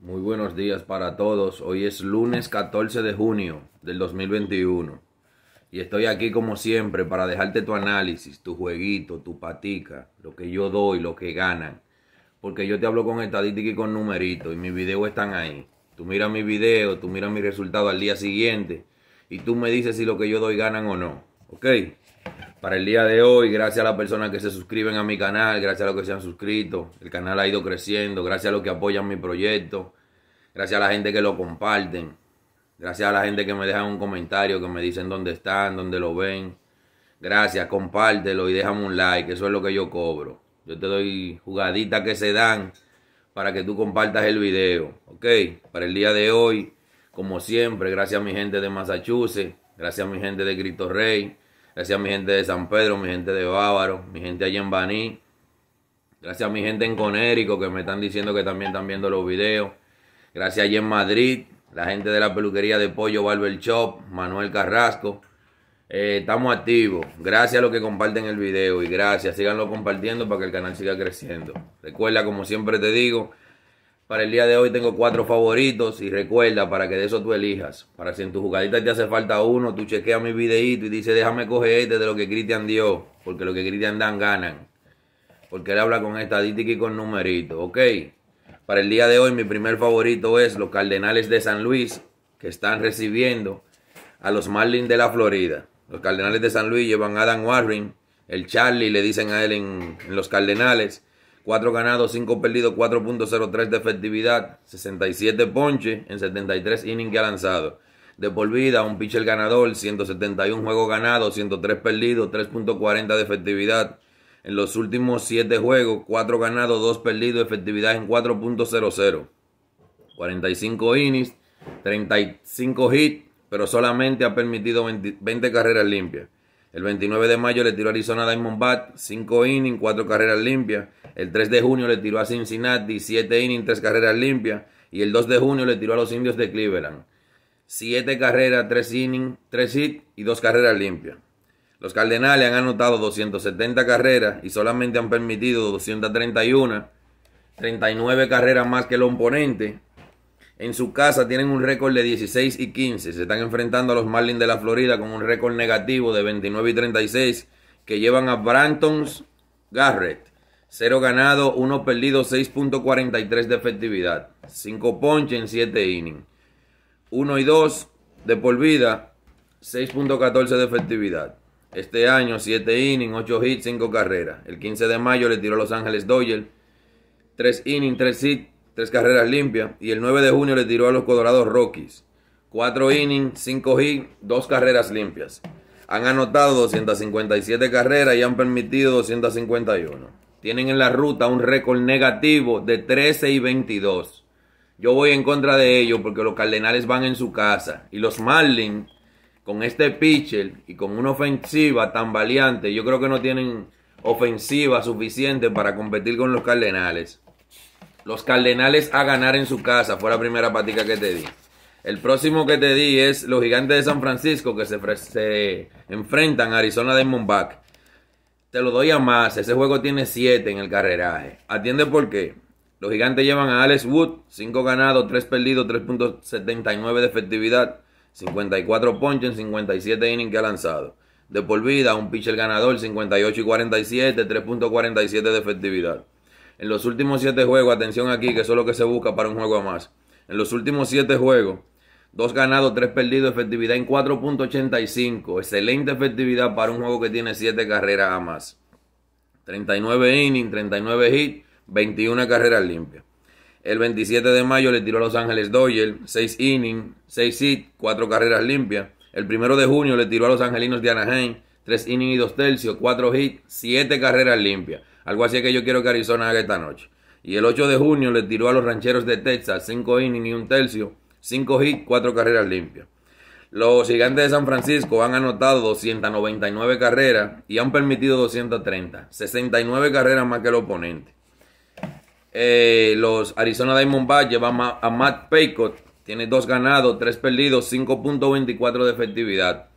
Muy buenos días para todos. Hoy es lunes 14 de junio del 2021. Y estoy aquí como siempre para dejarte tu análisis, tu jueguito, tu patica, lo que yo doy, lo que ganan. Porque yo te hablo con estadística y con numerito y mis videos están ahí. Tú miras mi video, tú miras mi resultado al día siguiente y tú me dices si lo que yo doy ganan o no. ¿Ok? para el día de hoy, gracias a las personas que se suscriben a mi canal, gracias a los que se han suscrito, el canal ha ido creciendo, gracias a los que apoyan mi proyecto, gracias a la gente que lo comparten, gracias a la gente que me deja un comentario, que me dicen dónde están, dónde lo ven. Gracias, compártelo y déjame un like, eso es lo que yo cobro. Yo te doy jugaditas que se dan para que tú compartas el video, ¿ok? Para el día de hoy, como siempre, gracias a mi gente de Massachusetts, gracias a mi gente de Cristo Rey. Gracias a mi gente de San Pedro, mi gente de Bávaro, mi gente allá en Baní. Gracias a mi gente en Conérico que me están diciendo que también están viendo los videos. Gracias allá en Madrid, la gente de la peluquería de Pollo Barber Shop, Manuel Carrasco. Eh, estamos activos. Gracias a los que comparten el video y gracias. Síganlo compartiendo para que el canal siga creciendo. Recuerda, como siempre te digo, para el día de hoy tengo cuatro favoritos y recuerda para que de eso tú elijas. Para si en tu jugadita te hace falta uno, tú chequeas mi videito y dices déjame coger este de lo que Cristian dio, porque lo que Cristian dan ganan. Porque él habla con estadística y con numerito, ¿ok? Para el día de hoy mi primer favorito es los Cardenales de San Luis que están recibiendo a los Marlins de la Florida. Los Cardenales de San Luis llevan a Adam Warren, el Charlie le dicen a él en los Cardenales. 4 ganados, 5 perdidos, 4.03 de efectividad, 67 ponches en 73 innings que ha lanzado. De por vida, un pitcher ganador, 171 juegos ganados, 103 perdidos, 3.40 de efectividad. En los últimos 7 juegos, 4 ganados, 2 perdidos, efectividad en 4.00. 45 innings, 35 hits, pero solamente ha permitido 20 carreras limpias. El 29 de mayo le tiró a Arizona Diamondback 5 innings, 4 carreras limpias. El 3 de junio le tiró a Cincinnati 7 innings, 3 carreras limpias. Y el 2 de junio le tiró a los indios de Cleveland. 7 carreras, 3 innings, 3 hits y 2 carreras limpias. Los Cardenales han anotado 270 carreras y solamente han permitido 231, 39 carreras más que el oponente en su casa tienen un récord de 16 y 15. Se están enfrentando a los Marlins de la Florida con un récord negativo de 29 y 36 que llevan a Brantons Garrett. Cero ganado, uno perdido, 6.43 de efectividad. 5 ponches en 7 innings. 1 y 2 de por vida, 6.14 de efectividad. Este año, 7 innings, 8 hits, 5 carreras. El 15 de mayo le tiró a Los Ángeles Doyle. 3 innings, 3 hits, tres carreras limpias. Y el 9 de junio le tiró a los Colorados Rockies. Cuatro innings, cinco hits, dos carreras limpias. Han anotado 257 carreras y han permitido 251. Tienen en la ruta un récord negativo de 13 y 22. Yo voy en contra de ellos porque los Cardenales van en su casa. Y los Marlins, con este pitcher y con una ofensiva tan valiente, yo creo que no tienen ofensiva suficiente para competir con los Cardenales. Los Cardenales a ganar en su casa. Fue la primera patica que te di. El próximo que te di es los Gigantes de San Francisco que se, enfrentan a Arizona Diamondback. Te lo doy a más. Ese juego tiene 7 en el carreraje. Atiende por qué. Los Gigantes llevan a Alex Wood, 5 ganados, 3 perdidos, 3.79 de efectividad, 54 ponches en 57 innings que ha lanzado. De por vida, un pitcher ganador, 58 y 47, 3.47 de efectividad. En los últimos siete juegos, atención aquí, que eso es lo que se busca para un juego a más. En los últimos siete juegos, dos ganados, tres perdidos, efectividad en 4.85. Excelente efectividad para un juego que tiene siete carreras a más. 39 innings, 39 hits, 21 carreras limpias. El 27 de mayo le tiró a Los Ángeles Doyle, 6 innings, 6 hits, 4 carreras limpias. El 1 de junio le tiró a Los Angelinos de Anaheim, 3 innings y 2 tercios, 4 hits, 7 carreras limpias. Algo así que yo quiero que Arizona haga esta noche. Y el 8 de junio le tiró a los rancheros de Texas 5 innings y un tercio, 5 hits, 4 carreras limpias. Los gigantes de San Francisco han anotado 299 carreras y han permitido 230, 69 carreras más que el oponente. Eh, los Arizona Diamondbacks llevan a Matt Paycott, tiene 2 ganados, 3 perdidos, 5.24 de efectividad.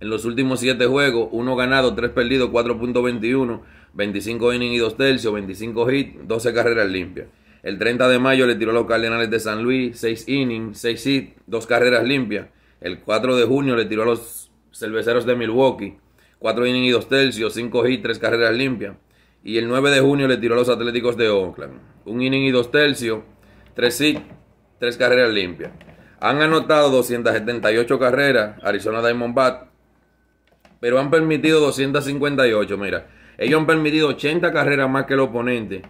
En los últimos 7 juegos, 1 ganado, 3 perdidos, 4.21, 25 innings y 2 tercios, 25 hits, 12 carreras limpias. El 30 de mayo le tiró a los Cardenales de San Luis, 6 innings, 6 hits, 2 carreras limpias. El 4 de junio le tiró a los Cerveceros de Milwaukee, 4 innings y 2 tercios, 5 hits, 3 carreras limpias. Y el 9 de junio le tiró a los Atléticos de Oakland, 1 inning y 2 tercios, 3 hits, 3 carreras limpias. Han anotado 278 carreras Arizona Diamondback pero han permitido 258. Mira, ellos han permitido 80 carreras más que el oponente.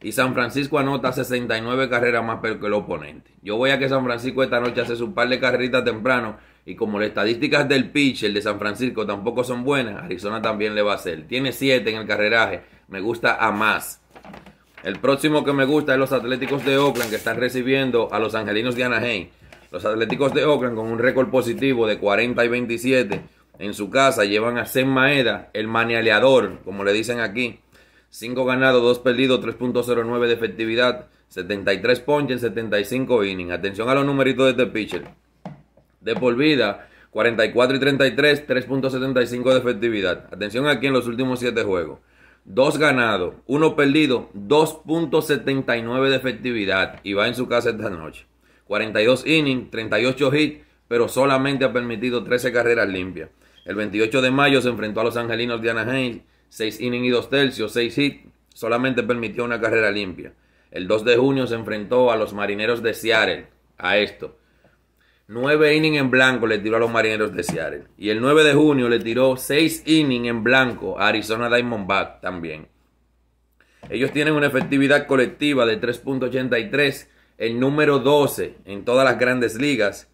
Y San Francisco anota 69 carreras más que el oponente. Yo voy a que San Francisco esta noche hace su par de carreritas temprano. Y como las estadísticas del pitcher de San Francisco tampoco son buenas, Arizona también le va a hacer. Tiene 7 en el carreraje. Me gusta a más. El próximo que me gusta es los Atléticos de Oakland que están recibiendo a los Angelinos de Anaheim. Los Atléticos de Oakland con un récord positivo de 40 y 27 en su casa, llevan a Sem Maeda, el manialeador, como le dicen aquí. 5 ganados, 2 perdidos, 3.09 de efectividad, 73 ponches, 75 innings. Atención a los numeritos de este pitcher. De por vida, 44 y 33, 3.75 de efectividad. Atención aquí en los últimos 7 juegos. 2 ganados, 1 perdido, 2.79 de efectividad. Y va en su casa esta noche. 42 innings, 38 hits, pero solamente ha permitido 13 carreras limpias. El 28 de mayo se enfrentó a los angelinos de Anaheim, 6 innings y 2 tercios, 6 hits, solamente permitió una carrera limpia. El 2 de junio se enfrentó a los marineros de Seattle, a esto. 9 innings en blanco le tiró a los marineros de Seattle. Y el 9 de junio le tiró 6 innings en blanco a Arizona Diamondback también. Ellos tienen una efectividad colectiva de 3.83, el número 12 en todas las grandes ligas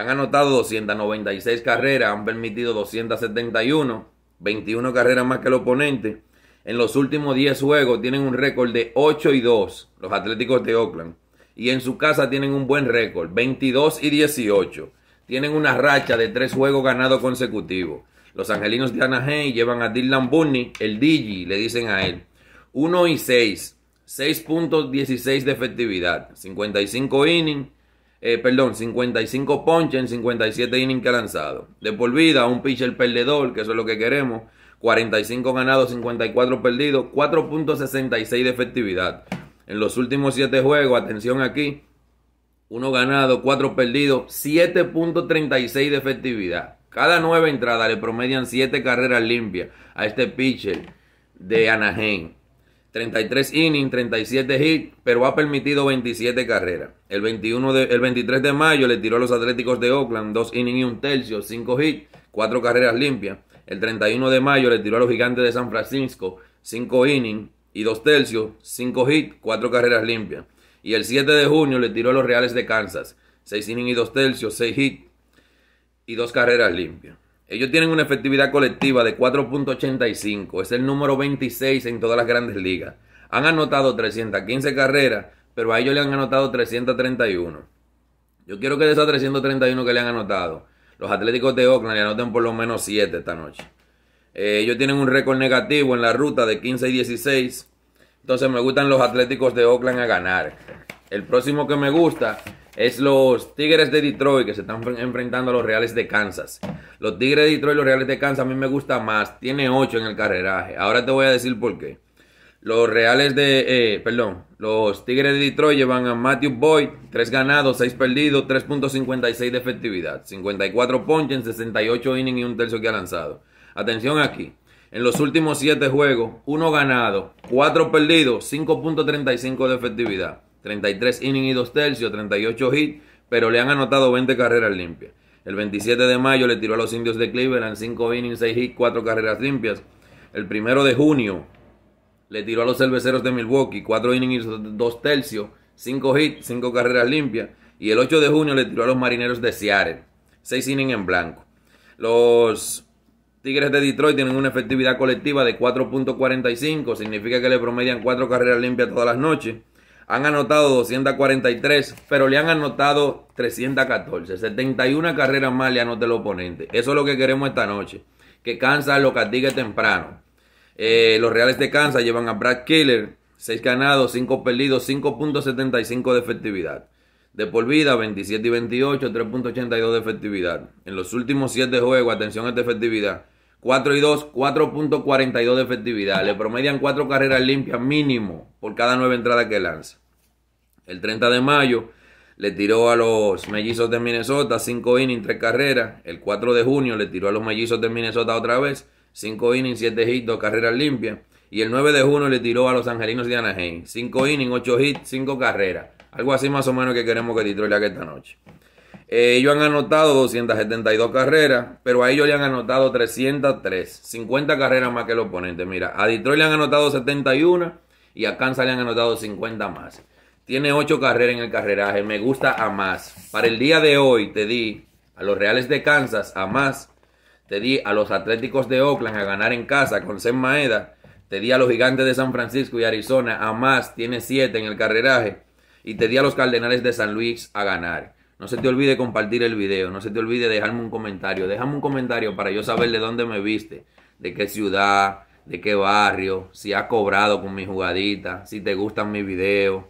han anotado 296 carreras, han permitido 271, 21 carreras más que el oponente. En los últimos 10 juegos tienen un récord de 8 y 2, los Atléticos de Oakland. Y en su casa tienen un buen récord, 22 y 18. Tienen una racha de 3 juegos ganados consecutivos. Los angelinos de Anaheim llevan a Dylan Bunny, el Digi, le dicen a él. 1 y 6, 6.16 de efectividad, 55 innings eh, perdón, 55 ponches en 57 innings que ha lanzado. De por vida, un pitcher perdedor, que eso es lo que queremos. 45 ganados, 54 perdidos, 4.66 de efectividad. En los últimos 7 juegos, atención aquí, 1 ganado, 4 perdidos, 7.36 de efectividad. Cada nueva entrada le promedian 7 carreras limpias a este pitcher de Anaheim. 33 innings, 37 hits, pero ha permitido 27 carreras. El, 21 23 de mayo le tiró a los Atléticos de Oakland 2 innings y 1 tercio, 5 hits, 4 carreras limpias. El 31 de mayo le tiró a los Gigantes de San Francisco 5 innings y 2 tercios, 5 hits, 4 carreras limpias. Y el 7 de junio le tiró a los Reales de Kansas 6 innings y 2 tercios, 6 hits y 2 carreras limpias. Ellos tienen una efectividad colectiva de 4.85. Es el número 26 en todas las grandes ligas. Han anotado 315 carreras, pero a ellos le han anotado 331. Yo quiero que de esas 331 que le han anotado, los Atléticos de Oakland le anoten por lo menos 7 esta noche. Eh, ellos tienen un récord negativo en la ruta de 15 y 16. Entonces me gustan los Atléticos de Oakland a ganar. El próximo que me gusta es los Tigres de Detroit que se están enfrentando a los Reales de Kansas. Los Tigres de Detroit y los Reales de Kansas a mí me gusta más. Tiene 8 en el carreraje. Ahora te voy a decir por qué. Los Reales de... Eh, perdón. Los Tigres de Detroit llevan a Matthew Boyd. 3 ganados, 6 perdidos, 3.56 de efectividad. 54 ponches, 68 innings y un tercio que ha lanzado. Atención aquí. En los últimos 7 juegos, 1 ganado, 4 perdidos, 5.35 de efectividad. 33 innings y 2 tercios, 38 hits, pero le han anotado 20 carreras limpias. El 27 de mayo le tiró a los indios de Cleveland 5 innings, 6 hits, 4 carreras limpias. El 1 de junio le tiró a los cerveceros de Milwaukee 4 innings, 2 tercios, 5 hits, 5 carreras limpias. Y el 8 de junio le tiró a los marineros de Seattle 6 innings en blanco. Los Tigres de Detroit tienen una efectividad colectiva de 4.45, significa que le promedian 4 carreras limpias todas las noches han anotado 243, pero le han anotado 314. 71 carreras más le anota el oponente. Eso es lo que queremos esta noche. Que Kansas lo castigue temprano. Eh, los Reales de Kansas llevan a Brad Killer, 6 ganados, 5 perdidos, 5.75 de efectividad. De por vida, 27 y 28, 3.82 de efectividad. En los últimos 7 juegos, atención a esta efectividad. 4 y 2, 4.42 de efectividad. Le promedian 4 carreras limpias mínimo por cada 9 entradas que lanza. El 30 de mayo le tiró a los mellizos de Minnesota 5 innings, 3 carreras. El 4 de junio le tiró a los mellizos de Minnesota otra vez 5 innings, 7 hits, 2 carreras limpias. Y el 9 de junio le tiró a los angelinos de Anaheim 5 innings, 8 hits, 5 carreras. Algo así más o menos que queremos que Detroit le haga esta noche. Eh, ellos han anotado 272 carreras, pero a ellos le han anotado 303, 50 carreras más que el oponente. Mira, a Detroit le han anotado 71 y a Kansas le han anotado 50 más. Tiene ocho carreras en el carreraje. Me gusta a más. Para el día de hoy te di a los Reales de Kansas a más. Te di a los Atléticos de Oakland a ganar en casa con Sem Maeda. Te di a los Gigantes de San Francisco y Arizona a más. Tiene siete en el carreraje. Y te di a los Cardenales de San Luis a ganar. No se te olvide compartir el video. No se te olvide dejarme un comentario. Déjame un comentario para yo saber de dónde me viste. De qué ciudad. De qué barrio. Si ha cobrado con mi jugadita. Si te gustan mis videos.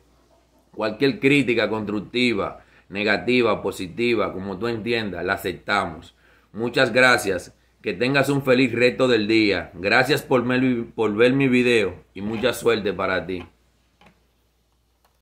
Cualquier crítica constructiva, negativa, positiva, como tú entiendas, la aceptamos. Muchas gracias. Que tengas un feliz reto del día. Gracias por, por ver mi video y mucha suerte para ti.